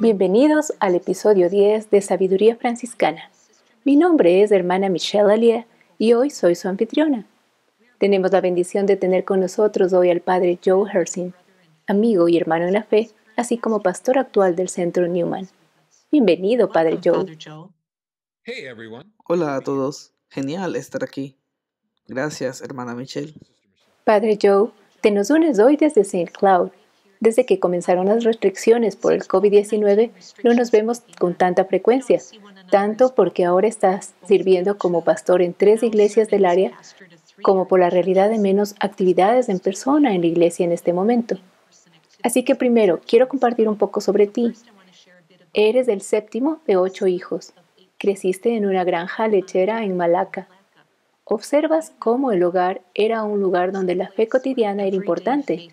Bienvenidos al episodio 10 de Sabiduría Franciscana. Mi nombre es hermana Michelle Allier y hoy soy su anfitriona. Tenemos la bendición de tener con nosotros hoy al padre Joe Hersin, amigo y hermano en la fe, así como pastor actual del Centro Newman. Bienvenido, padre Joe. Hola a todos. Genial estar aquí. Gracias, hermana Michelle. Padre Joe, te nos unes hoy desde St. Cloud desde que comenzaron las restricciones por el COVID-19, no nos vemos con tanta frecuencia, tanto porque ahora estás sirviendo como pastor en tres iglesias del área, como por la realidad de menos actividades en persona en la iglesia en este momento. Así que primero, quiero compartir un poco sobre ti. Eres el séptimo de ocho hijos. Creciste en una granja lechera en Malaca. Observas cómo el hogar era un lugar donde la fe cotidiana era importante,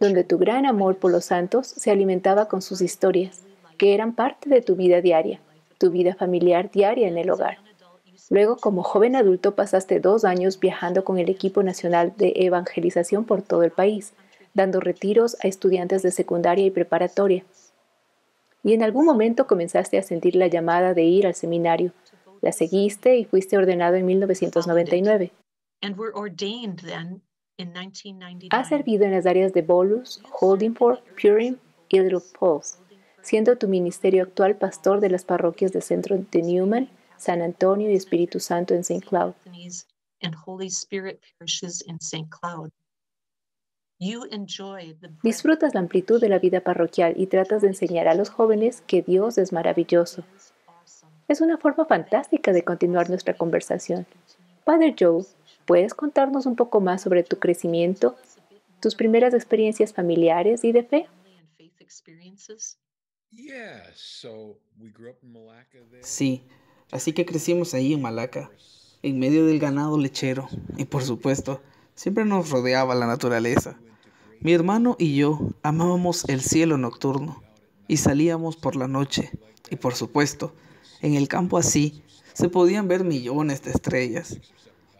donde tu gran amor por los santos se alimentaba con sus historias, que eran parte de tu vida diaria, tu vida familiar diaria en el hogar. Luego, como joven adulto, pasaste dos años viajando con el equipo nacional de evangelización por todo el país, dando retiros a estudiantes de secundaria y preparatoria. Y en algún momento comenzaste a sentir la llamada de ir al seminario. La seguiste y fuiste ordenado en 1999. Ha servido en las áreas de Bolus, Holdingford, Purim y Little Falls, siendo tu ministerio actual pastor de las parroquias de centro de Newman, San Antonio y Espíritu Santo en St. Cloud. Disfrutas la amplitud de la vida parroquial y tratas de enseñar a los jóvenes que Dios es maravilloso. Es una forma fantástica de continuar nuestra conversación. Padre Joe, ¿Puedes contarnos un poco más sobre tu crecimiento, tus primeras experiencias familiares y de fe? Sí, así que crecimos ahí en Malaca, en medio del ganado lechero, y por supuesto, siempre nos rodeaba la naturaleza. Mi hermano y yo amábamos el cielo nocturno y salíamos por la noche, y por supuesto, en el campo así se podían ver millones de estrellas.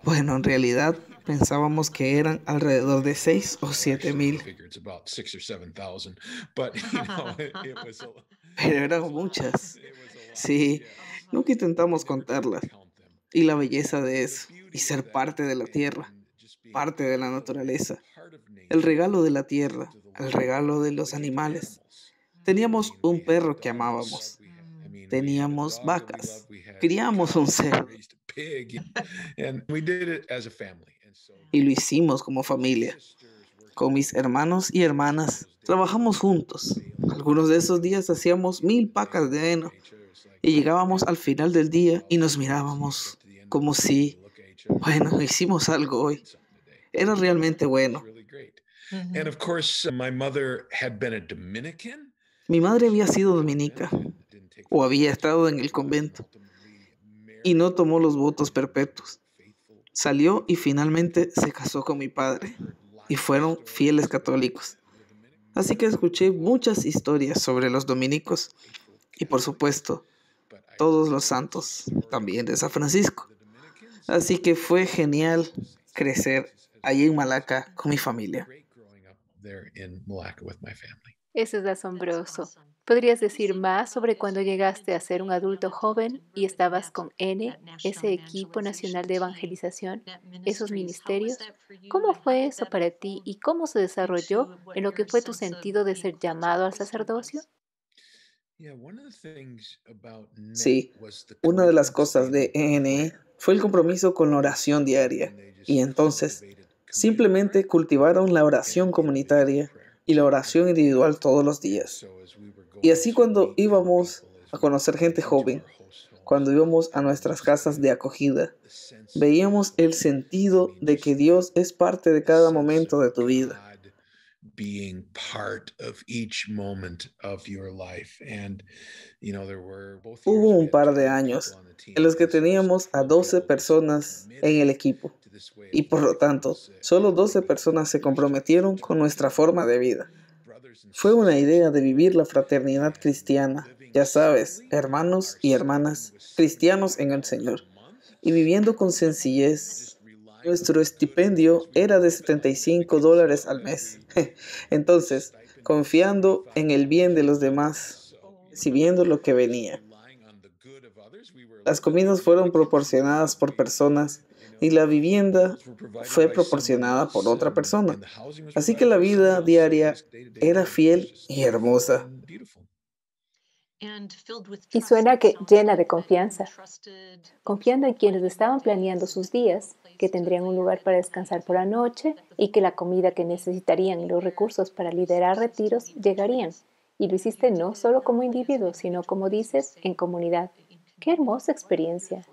Bueno, en realidad pensábamos que eran alrededor de 6 o 7 mil. Pero eran muchas. Sí, nunca intentamos contarlas. Y la belleza de eso, y ser parte de la tierra, parte de la naturaleza, el regalo de la tierra, el regalo de los animales. Teníamos un perro que amábamos. Teníamos vacas. Criamos un cerdo. Y lo hicimos como familia, con mis hermanos y hermanas. Trabajamos juntos. Algunos de esos días hacíamos mil pacas de heno y llegábamos al final del día y nos mirábamos como si, bueno, hicimos algo hoy. Era realmente bueno. Mi madre había sido dominica o había estado en el convento y no tomó los votos perpetuos. Salió y finalmente se casó con mi padre y fueron fieles católicos. Así que escuché muchas historias sobre los dominicos y por supuesto todos los santos también de San Francisco. Así que fue genial crecer allí en Malaca con mi familia. Eso es asombroso. ¿Podrías decir más sobre cuando llegaste a ser un adulto joven y estabas con N, ese equipo nacional de evangelización, esos ministerios? ¿Cómo fue eso para ti y cómo se desarrolló en lo que fue tu sentido de ser llamado al sacerdocio? Sí, una de las cosas de N fue el compromiso con la oración diaria y entonces simplemente cultivaron la oración comunitaria y la oración individual todos los días. Y así cuando íbamos a conocer gente joven, cuando íbamos a nuestras casas de acogida, veíamos el sentido de que Dios es parte de cada momento de tu vida. Hubo un par de años en los que teníamos a 12 personas en el equipo y por lo tanto, solo 12 personas se comprometieron con nuestra forma de vida fue una idea de vivir la fraternidad cristiana, ya sabes, hermanos y hermanas, cristianos en el Señor, y viviendo con sencillez. Nuestro estipendio era de 75 dólares al mes. Entonces, confiando en el bien de los demás, si viendo lo que venía. Las comidas fueron proporcionadas por personas y la vivienda fue proporcionada por otra persona. Así que la vida diaria era fiel y hermosa. Y suena que llena de confianza, confiando en quienes estaban planeando sus días, que tendrían un lugar para descansar por la noche y que la comida que necesitarían y los recursos para liderar retiros llegarían. Y lo hiciste no solo como individuo, sino como dices, en comunidad. Qué hermosa experiencia.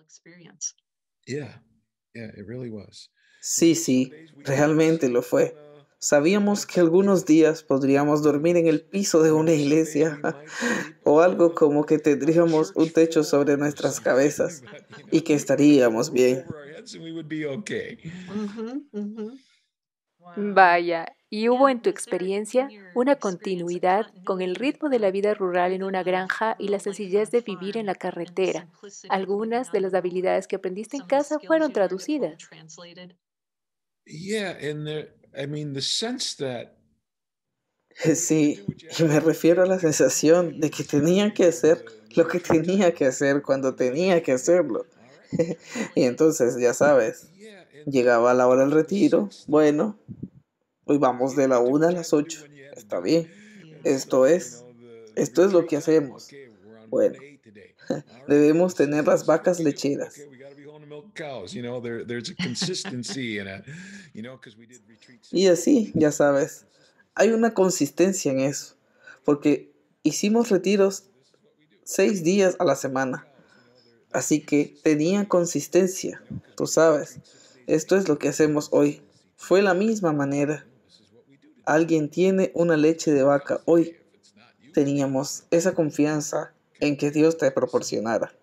Sí, sí, realmente lo fue. Sabíamos que algunos días podríamos dormir en el piso de una iglesia o algo como que tendríamos un techo sobre nuestras cabezas y que estaríamos bien. Vaya, ¿y hubo en tu experiencia una continuidad con el ritmo de la vida rural en una granja y la sencillez de vivir en la carretera? Algunas de las habilidades que aprendiste en casa fueron traducidas. Sí, me refiero a la sensación de que tenía que hacer lo que tenía que hacer cuando tenía que hacerlo. y entonces, ya sabes, Llegaba la hora del retiro. Bueno, hoy vamos de la 1 a las 8. Está bien. Esto es, esto es lo que hacemos. Bueno, debemos tener las vacas lecheras. Y así, ya sabes, hay una consistencia en eso, porque hicimos retiros seis días a la semana, así que tenía consistencia, tú sabes. Esto es lo que hacemos hoy. Fue la misma manera. Alguien tiene una leche de vaca hoy. Teníamos esa confianza en que Dios te proporcionara.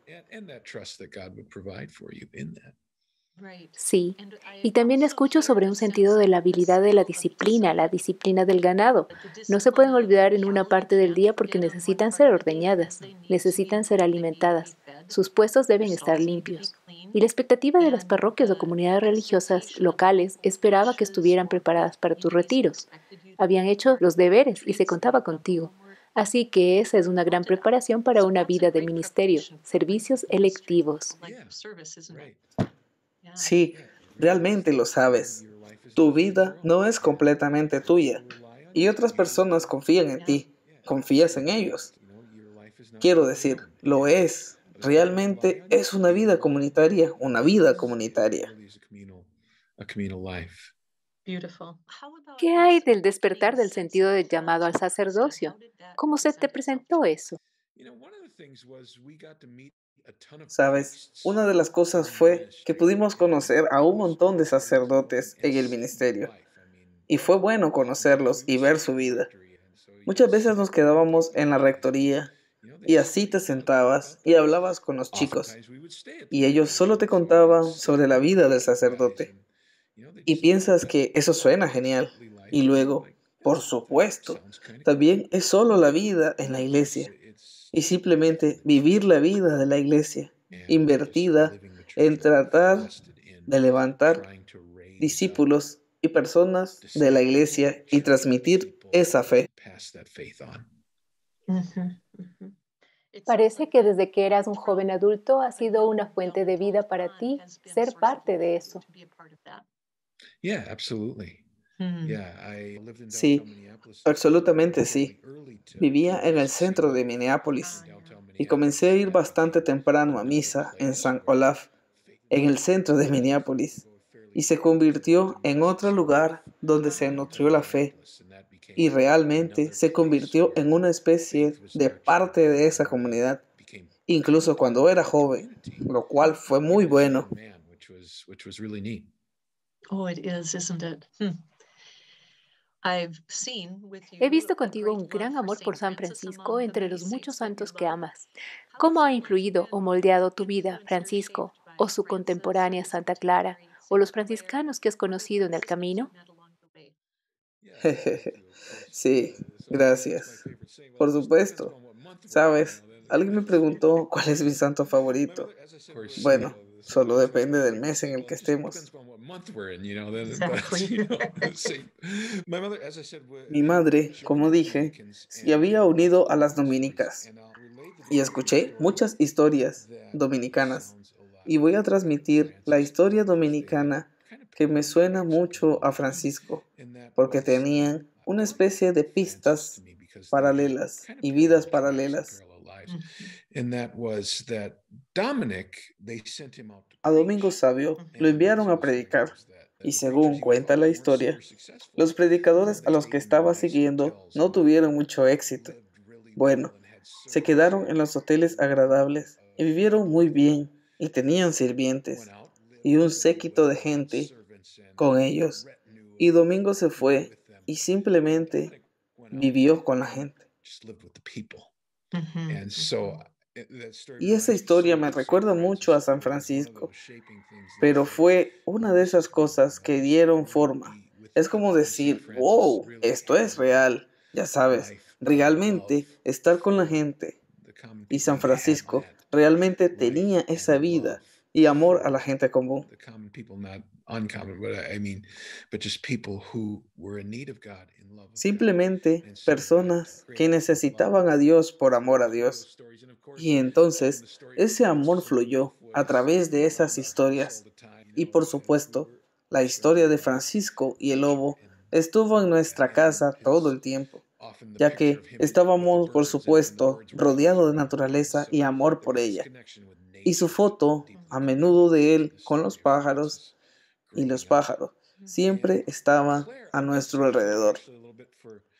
Sí, y también escucho sobre un sentido de la habilidad de la disciplina, la disciplina del ganado. No se pueden olvidar en una parte del día porque necesitan ser ordeñadas, necesitan ser alimentadas, sus puestos deben estar limpios y la expectativa de las parroquias o comunidades religiosas locales esperaba que estuvieran preparadas para tus retiros. Habían hecho los deberes y se contaba contigo. Así que esa es una gran preparación para una vida de ministerio, servicios electivos. Sí, realmente lo sabes. Tu vida no es completamente tuya y otras personas confían en ti, confías en ellos. Quiero decir, lo es, realmente es una vida comunitaria, una vida comunitaria. ¿Qué hay del despertar del sentido del llamado al sacerdocio? ¿Cómo se te presentó eso? Sabes, una de las cosas fue que pudimos conocer a un montón de sacerdotes en el ministerio. Y fue bueno conocerlos y ver su vida. Muchas veces nos quedábamos en la rectoría y así te sentabas y hablabas con los chicos. Y ellos solo te contaban sobre la vida del sacerdote. Y piensas que eso suena genial. Y luego, por supuesto, también es solo la vida en la iglesia. Y simplemente vivir la vida de la iglesia, invertida en tratar de levantar discípulos y personas de la iglesia y transmitir esa fe. Parece que desde que eras un joven adulto ha sido una fuente de vida para ti ser parte de eso. Mm. Sí, absolutamente sí. Vivía en el centro de Minneapolis y comencé a ir bastante temprano a misa en San Olaf, en el centro de Minneapolis, y se convirtió en otro lugar donde se nutrió la fe y realmente se convirtió en una especie de parte de esa comunidad, incluso cuando era joven, lo cual fue muy bueno. Oh, it is, isn't it? Hmm. He visto contigo un gran amor por San Francisco entre los muchos santos que amas. ¿Cómo ha influido o moldeado tu vida, Francisco, o su contemporánea Santa Clara, o los franciscanos que has conocido en el camino? sí, gracias. Por supuesto. Sabes, alguien me preguntó cuál es mi santo favorito. Bueno, solo depende del mes en el que estemos. Mi madre, como dije, se había unido a las dominicas y escuché muchas historias dominicanas y voy a transmitir la historia dominicana que me suena mucho a Francisco, porque tenían una especie de pistas paralelas y vidas paralelas. A Domingo Sabio lo enviaron a predicar y según cuenta la historia, los predicadores a los que estaba siguiendo no tuvieron mucho éxito. Bueno, se quedaron en los hoteles agradables y vivieron muy bien y tenían sirvientes y un séquito de gente con ellos. Y Domingo se fue y simplemente vivió con la gente. Eh, y esa historia me recuerda mucho a San Francisco, pero fue una de esas cosas que dieron forma. Es como decir, wow, esto es real, ya sabes, realmente estar con la gente. Y San Francisco realmente tenía esa vida y amor a la gente común. Simplemente personas que necesitaban a Dios por amor a Dios. Y entonces ese amor fluyó a través de esas historias. Y por supuesto, la historia de Francisco y el lobo estuvo en nuestra casa todo el tiempo ya que estábamos, por supuesto, rodeados de naturaleza y amor por ella y su foto a menudo de él con los pájaros y los pájaros siempre estaba a nuestro alrededor.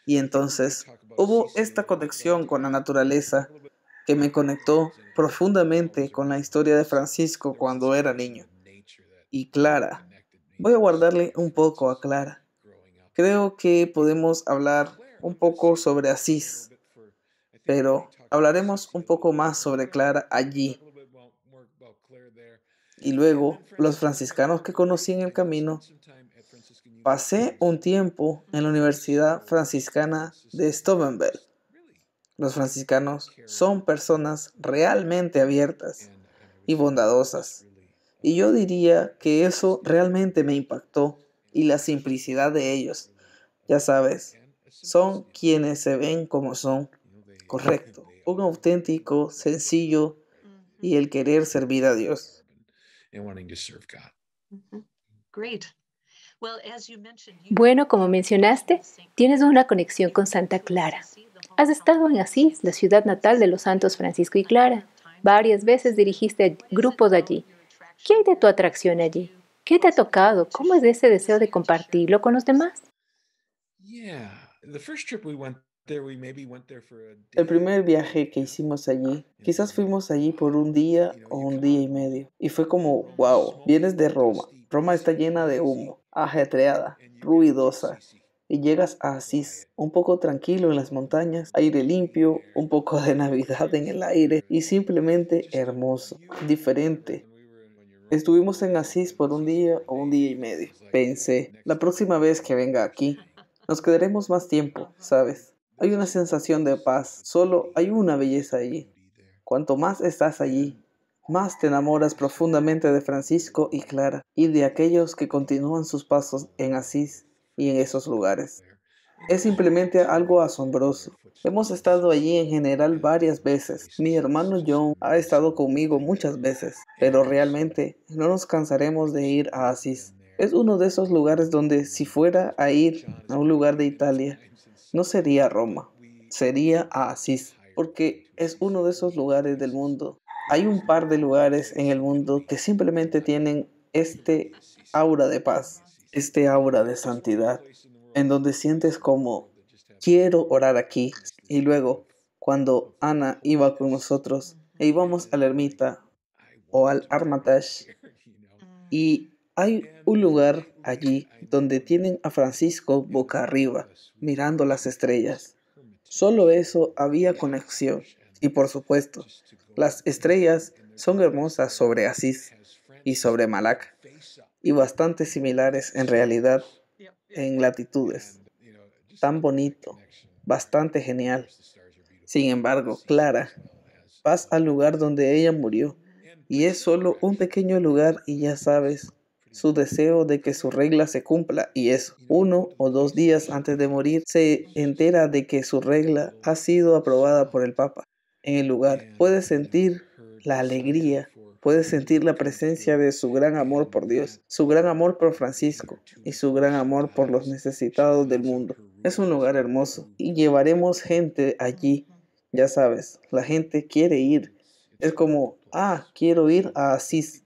Y entonces hubo esta conexión con la naturaleza que me conectó profundamente con la historia de Francisco cuando era niño. Y Clara, voy a guardarle un poco a Clara. Creo que podemos hablar un poco sobre Asís, pero hablaremos un poco más sobre Clara allí y luego los franciscanos que conocí en el camino, pasé un tiempo en la Universidad Franciscana de Stubenberg. Los franciscanos son personas realmente abiertas y bondadosas. Y yo diría que eso realmente me impactó y la simplicidad de ellos. Ya sabes, son quienes se ven como son. Correcto. Un auténtico, sencillo y el querer servir a Dios wanting to serve God. Mm-hmm. Bueno, como mencionaste, tienes una conexión con Santa Clara. Has estado en Asís, la ciudad natal de los santos Francisco y Clara. Varias veces dirigiste grupos allí. ¿Qué hay de tu atracción allí? ¿Qué te ha tocado? ¿Cómo es ese deseo de compartirlo con los demás? El primer viaje que hicimos allí, ah, quizás fuimos allí por un día o un día y medio, y fue como, wow, vienes de Roma. Roma está llena de humo, ajetreada, ruidosa, y llegas a ah, Asís, un poco tranquilo en las montañas, aire limpio, un poco de Navidad en el aire y simplemente hermoso, diferente. Estuvimos en Asís por un día o un día y medio. Pensé, la próxima vez que venga aquí, nos quedaremos más tiempo, ¿sabes? Hay una sensación de paz, solo hay una belleza allí. Cuanto más estás allí, más te enamoras profundamente de Francisco y Clara y de aquellos que continúan sus pasos en Asís y en esos lugares. Es simplemente algo asombroso. Hemos estado allí en general varias veces. Mi hermano John ha estado conmigo muchas veces, pero realmente no nos cansaremos de ir a Asís. Es uno de esos lugares donde si fuera a ir a un lugar de Italia, no sería Roma, sería Asís, porque es uno de esos lugares del mundo. Hay un par de lugares en el mundo que simplemente tienen este aura de paz, este aura de santidad, en donde sientes como quiero orar aquí. Y luego, cuando Ana iba con nosotros e íbamos a la ermita o al Armatash, y hay un lugar allí donde tienen a Francisco boca arriba, mirando las estrellas. Solo eso había conexión. Y por supuesto, las estrellas son hermosas sobre Asís y sobre Malaca, y bastante similares en realidad en latitudes. Tan bonito, bastante genial. Sin embargo, Clara, vas al lugar donde ella murió, y es solo un pequeño lugar y ya sabes, su deseo de que su regla se cumpla y es uno o dos días antes de morir se entera de que su regla ha sido aprobada por el Papa. En el lugar puede sentir la alegría, puede sentir la presencia de su gran amor por Dios, su gran amor por Francisco y su gran amor por los necesitados del mundo. Es un lugar hermoso y llevaremos gente allí. Ya sabes, la gente quiere ir. Es como, ah, quiero ir a Asís.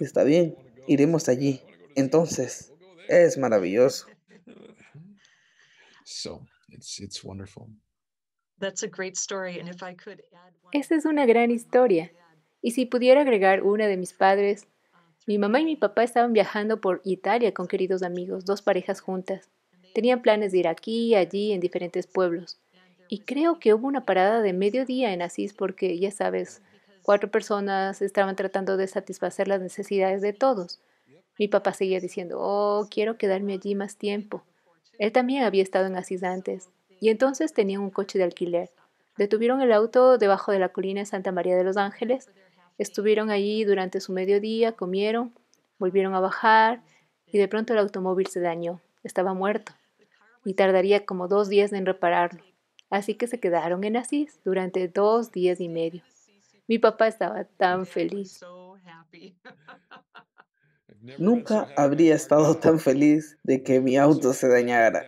Está bien, iremos allí. Entonces, es maravilloso. Esa es una gran historia. Y si pudiera agregar una de mis padres, mi mamá y mi papá estaban viajando por Italia con queridos amigos, dos parejas juntas. Tenían planes de ir aquí, y allí, en diferentes pueblos. Y creo que hubo una parada de mediodía en Asís porque, ya sabes, Cuatro personas estaban tratando de satisfacer las necesidades de todos. Mi papá seguía diciendo, oh, quiero quedarme allí más tiempo. Él también había estado en Asís antes, y entonces tenían un coche de alquiler. Detuvieron el auto debajo de la colina de Santa María de los Ángeles. Estuvieron allí durante su mediodía, comieron, volvieron a bajar, y de pronto el automóvil se dañó. Estaba muerto, y tardaría como dos días en repararlo. Así que se quedaron en Asís durante dos días y medio. Mi papá estaba tan feliz. Nunca habría estado tan feliz de que mi auto se dañara.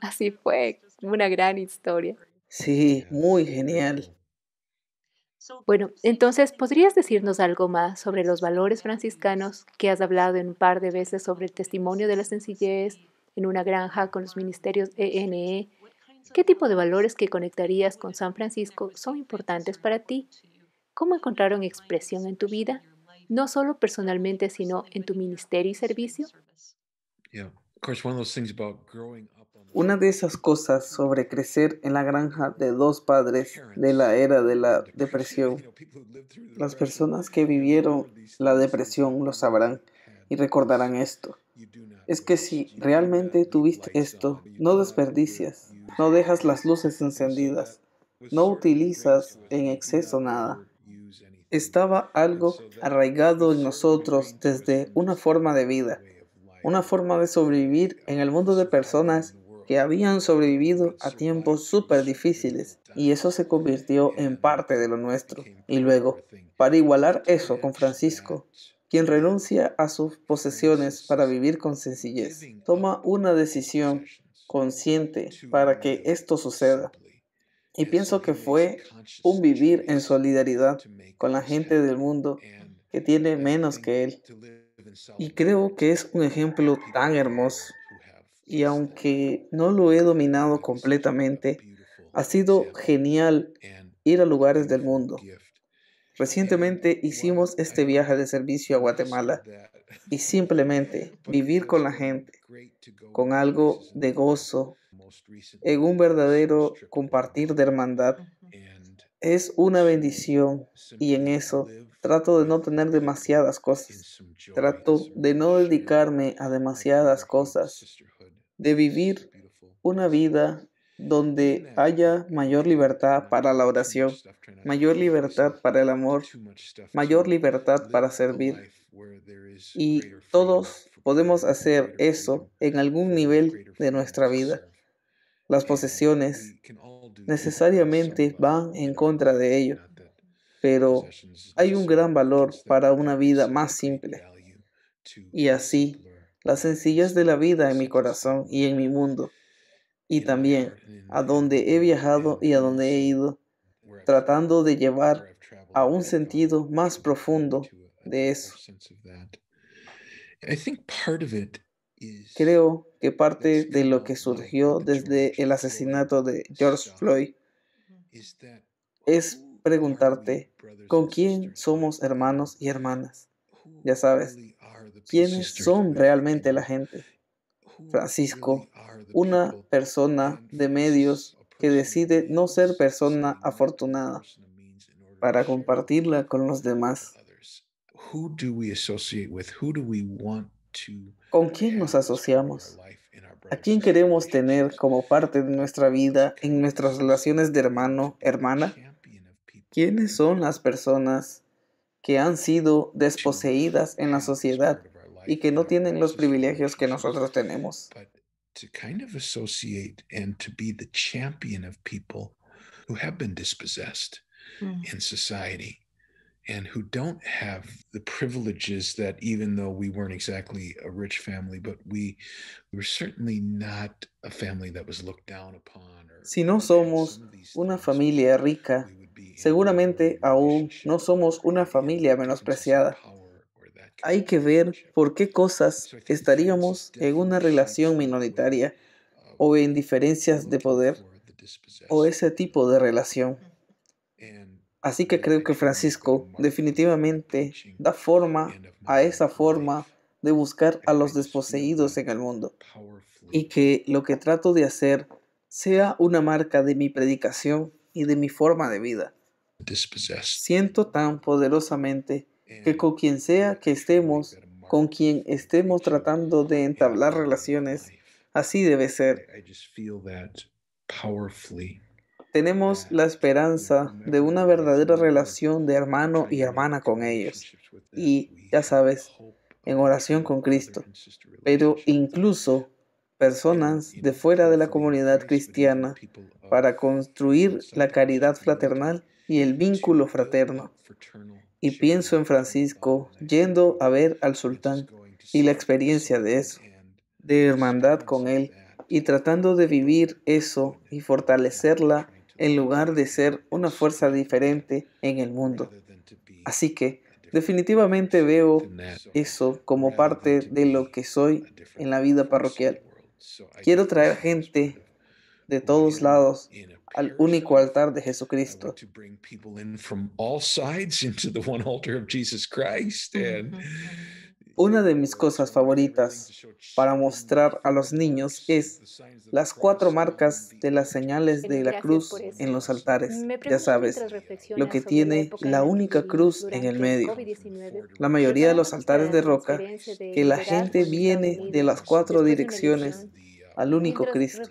Así fue, una gran historia. Sí, muy genial. Bueno, entonces, ¿podrías decirnos algo más sobre los valores franciscanos que has hablado en un par de veces sobre el testimonio de la sencillez en una granja con los ministerios ENE? E? ¿Qué tipo de valores que conectarías con San Francisco son importantes para ti ¿Cómo encontraron expresión en tu vida? No solo personalmente, sino en tu ministerio y servicio. Una de esas cosas sobre crecer en la granja de dos padres de la era de la depresión. Las personas que vivieron la depresión lo sabrán y recordarán esto. Es que si realmente tuviste esto, no desperdicias, no dejas las luces encendidas, no utilizas en exceso nada estaba algo arraigado en nosotros desde una forma de vida, una forma de sobrevivir en el mundo de personas que habían sobrevivido a tiempos súper difíciles y eso se convirtió en parte de lo nuestro. Y luego, para igualar eso con Francisco, quien renuncia a sus posesiones para vivir con sencillez, toma una decisión consciente para que esto suceda. Y pienso que fue un vivir en solidaridad con la gente del mundo que tiene menos que él. Y creo que es un ejemplo tan hermoso. Y aunque no lo he dominado completamente, ha sido genial ir a lugares del mundo. Recientemente hicimos este viaje de servicio a Guatemala y simplemente vivir con la gente, con algo de gozo, en un verdadero compartir de hermandad. Es una bendición y en eso trato de no tener demasiadas cosas. Trato de no dedicarme a demasiadas cosas, de vivir una vida donde haya mayor libertad para la oración, mayor libertad para el amor, mayor libertad para servir. Y todos podemos hacer eso en algún nivel de nuestra vida las posesiones necesariamente van en contra de ello, pero hay un gran valor para una vida más simple. Y así, la sencillez de la vida en mi corazón y en mi mundo, y también a donde he viajado y a donde he ido, tratando de llevar a un sentido más profundo de eso. I think part of it Creo que parte de lo que surgió desde el asesinato de George Floyd es preguntarte con quién somos hermanos y hermanas. Ya sabes, ¿quiénes son realmente la gente? Francisco, una persona de medios que decide no ser persona afortunada para compartirla con los demás. ¿Con quién nos asociamos? ¿A quién queremos tener como parte de nuestra vida en nuestras relaciones de hermano, hermana? ¿Quiénes son las personas que han sido desposeídas en la sociedad y que no tienen los privilegios que nosotros tenemos? Mm and who don't have the privileges that even though we weren't exactly a rich family, but we, we were certainly not a family that was looked down upon. Or, si no somos una familia rica, seguramente aún no somos una familia menospreciada. Hay que ver por qué cosas estaríamos en una relación minoritaria uh, o en diferencias de poder o ese tipo de relación. Así que creo que Francisco definitivamente da forma a esa forma de buscar a los desposeídos en el mundo y que lo que trato de hacer sea una marca de mi predicación y de mi forma de vida. Siento tan poderosamente que con quien sea que estemos, con quien estemos tratando de entablar relaciones, así debe ser tenemos la esperanza de una verdadera relación de hermano y hermana con ellos. Y, ya sabes, en oración con Cristo. Pero incluso personas de fuera de la comunidad cristiana para construir la caridad fraternal y el vínculo fraterno. Y pienso en Francisco yendo a ver al sultán y la experiencia de eso, de hermandad con él y tratando de vivir eso y fortalecerla en lugar de ser una fuerza diferente en el mundo. Así que definitivamente veo eso como parte de lo que soy en la vida parroquial. Quiero traer gente de todos lados al único altar de Jesucristo. Una de mis cosas favoritas para mostrar a los niños es las cuatro marcas de las señales de la cruz en los altares. Ya sabes, lo que tiene la única cruz en el medio. La mayoría de los altares de roca, que la gente viene de las cuatro direcciones al único Cristo.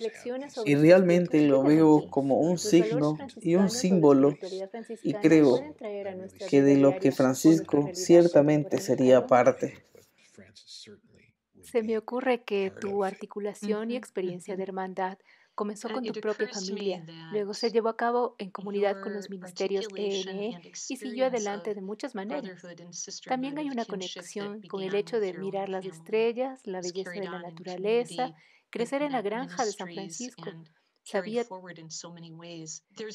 Y realmente lo veo como un pues signo y un símbolo y creo que de lo que Francisco ciertamente sería parte. Se me ocurre que tu articulación y experiencia de hermandad comenzó ah, con tu propia familia, luego se llevó a cabo en comunidad con los ministerios ENE y siguió adelante de muchas maneras. También hay una conexión con el hecho de mirar las estrellas, la belleza de la naturaleza, crecer en la granja de San Francisco, sabía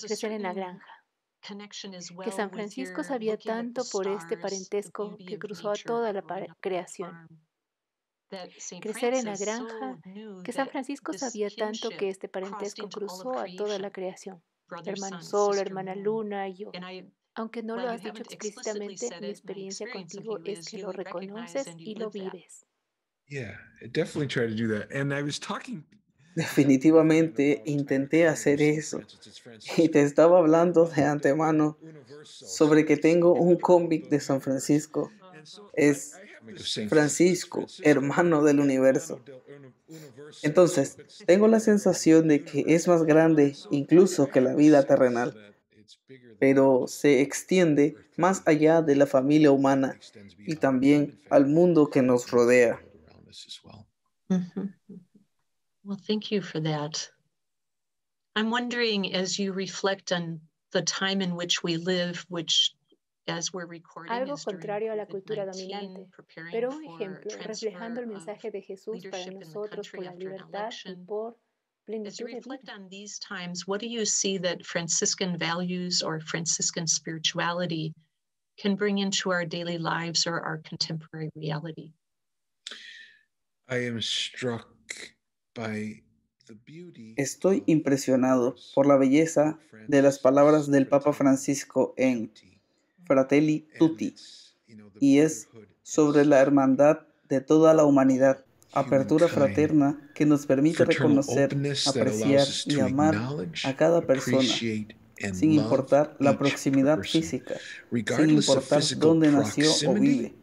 crecer en la granja que San Francisco sabía tanto por este parentesco que cruzó a toda la creación crecer en la granja, que San Francisco sabía tanto que este parentesco cruzó a toda la creación. Hermano Sol, hermana Luna y yo. Aunque no lo has dicho explícitamente, mi experiencia contigo es que lo reconoces y lo vives. Definitivamente intenté hacer eso. Y te estaba hablando de antemano sobre que tengo un cómic de San Francisco es Francisco, hermano del universo. Entonces, tengo la sensación de que es más grande incluso que la vida terrenal, pero se extiende más allá de la familia humana y también al mundo que nos rodea. Mm-hmm. Well, thank you for that. I'm wondering as you reflect on the time in which we live, which algo contrario a la cultura dominante, pero un ejemplo reflejando el mensaje de Jesús para nosotros por la libertad y por As you reflect on these times, what do you see that Franciscan values or Franciscan spirituality can bring into our daily lives or our contemporary reality? I am struck by the beauty. Estoy impresionado por la belleza de las palabras del Papa Francisco en Fratelli Tutti y es sobre la hermandad de toda la humanidad. Apertura fraterna que nos permite reconocer, apreciar y amar a cada persona sin importar la proximidad física, sin importar dónde nació o vive.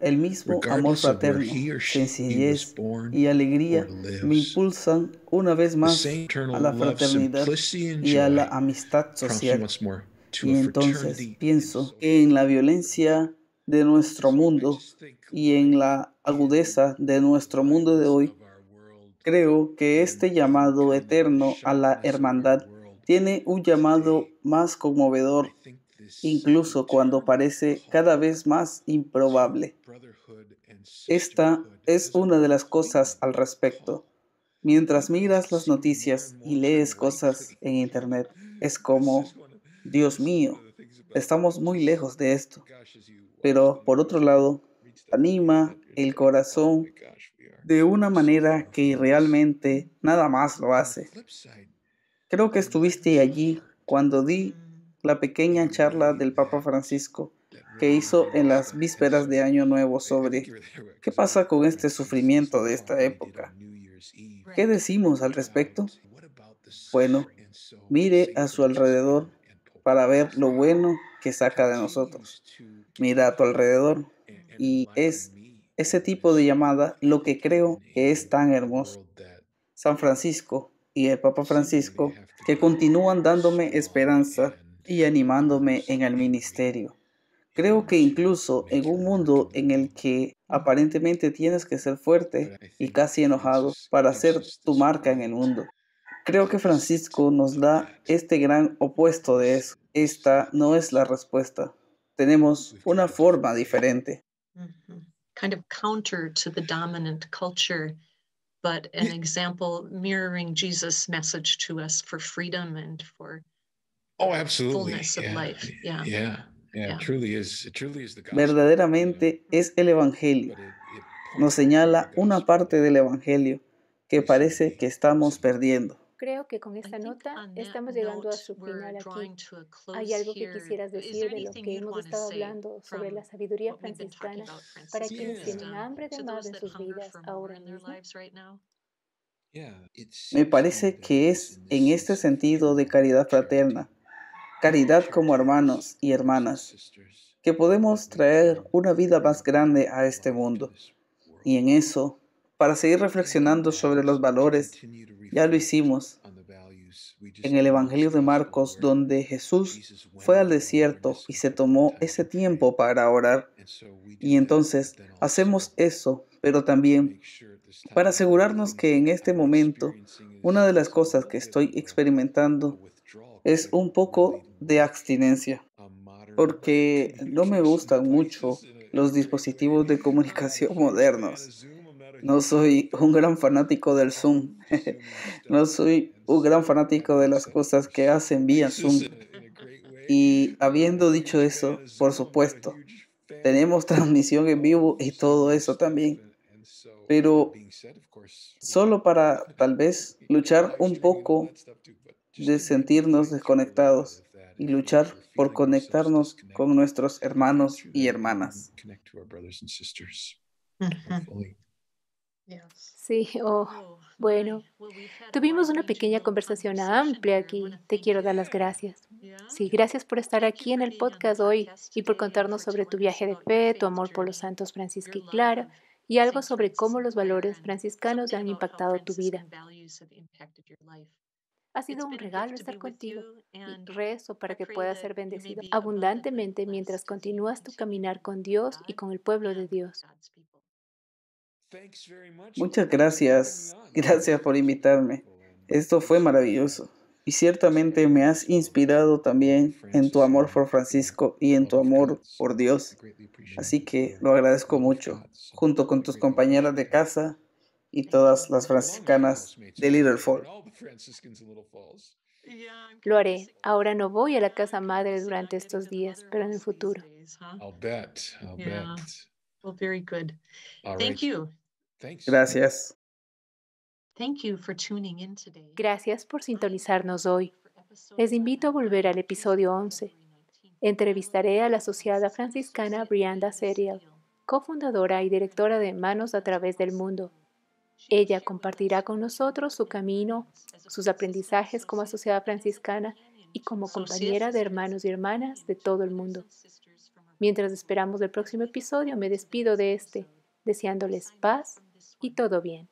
El mismo amor fraterno, sencillez y alegría me impulsan una vez más a la fraternidad y a la amistad social. Y entonces pienso que en la violencia de nuestro mundo y en la agudeza de nuestro mundo de hoy. Creo que este llamado eterno a la hermandad tiene un llamado más conmovedor, incluso cuando parece cada vez más improbable. Esta es una de las cosas al respecto. Oh, Mientras miras las noticias y lees cosas en Internet, es como Dios mío, estamos muy lejos de esto. Pero por otro lado, anima el corazón de una manera que realmente nada más lo hace. Creo que estuviste allí cuando di la pequeña charla del Papa Francisco que hizo en las vísperas de Año Nuevo sobre qué pasa con este sufrimiento de esta época. ¿Qué decimos al respecto? Bueno, mire a su alrededor para ver lo bueno que saca de nosotros. Mira a tu alrededor y es ese tipo de llamada lo que creo que es tan hermoso. San Francisco y el Papa Francisco que continúan dándome esperanza y animándome en el ministerio. Creo que incluso en un mundo en el que aparentemente tienes que ser fuerte y casi enojado para hacer tu marca en el mundo, Creo que Francisco nos da este gran opuesto de eso. Esta no es la respuesta. Tenemos una forma diferente. Mm-hmm. Kind of counter to the dominant culture, but an example mirroring Jesus' message to us for freedom and for oh, absolutely. fullness of yeah. life. Yeah. Yeah. Truly is, truly is the Verdaderamente es el Evangelio. Nos señala una parte del Evangelio que parece que estamos perdiendo creo que con esta nota estamos llegando a su final aquí. ¿Hay algo que quisieras decir de lo que hemos estado hablando sobre la sabiduría franciscana para quienes tienen hambre de más en sus vidas ahora Me parece que es en este sentido de caridad fraterna, caridad como hermanos y hermanas, que podemos traer una vida más grande a este mundo. Y en eso para seguir reflexionando sobre los valores. Ya lo hicimos en el Evangelio de Marcos, donde Jesús fue al desierto y se tomó ese tiempo para orar. Y entonces hacemos eso, pero también para asegurarnos que en este momento una de las cosas que estoy experimentando es un poco de abstinencia, porque no me gustan mucho los dispositivos de comunicación modernos. No soy un gran fanático del Zoom. no soy un gran fanático de las cosas que hacen vía Zoom. Y habiendo dicho eso, por supuesto, tenemos transmisión en vivo y todo eso también. Pero solo para tal vez luchar un poco de sentirnos desconectados y luchar por conectarnos con nuestros hermanos y hermanas. Sí, oh, oh, bueno, tuvimos una pequeña conversación amplia aquí. Te quiero dar las gracias. Sí, gracias por estar aquí en el podcast hoy y por contarnos sobre tu viaje de fe, tu amor por los santos Francisco y Clara y algo sobre cómo los valores franciscanos han impactado tu vida. Ha sido un regalo estar contigo y rezo para que puedas ser bendecido abundantemente mientras continúas tu caminar con Dios y con el pueblo de Dios. Muchas gracias, gracias por invitarme. Esto fue maravilloso y ciertamente me has inspirado también en tu amor por Francisco y en tu amor por Dios. Así que lo agradezco mucho, junto con tus compañeras de casa y todas las franciscanas de Little Falls. Lo haré. Ahora no voy a la casa madre durante estos días, pero en el futuro. very good. Thank you. Gracias. Gracias por sintonizarnos hoy. Les invito a volver al episodio 11. Entrevistaré a la asociada franciscana Brianda Serial, cofundadora y directora de Manos a través del mundo. Ella compartirá con nosotros su camino, sus aprendizajes como asociada franciscana y como compañera de hermanos y hermanas de todo el mundo. Mientras esperamos el próximo episodio, me despido de este deseándoles paz y todo bien.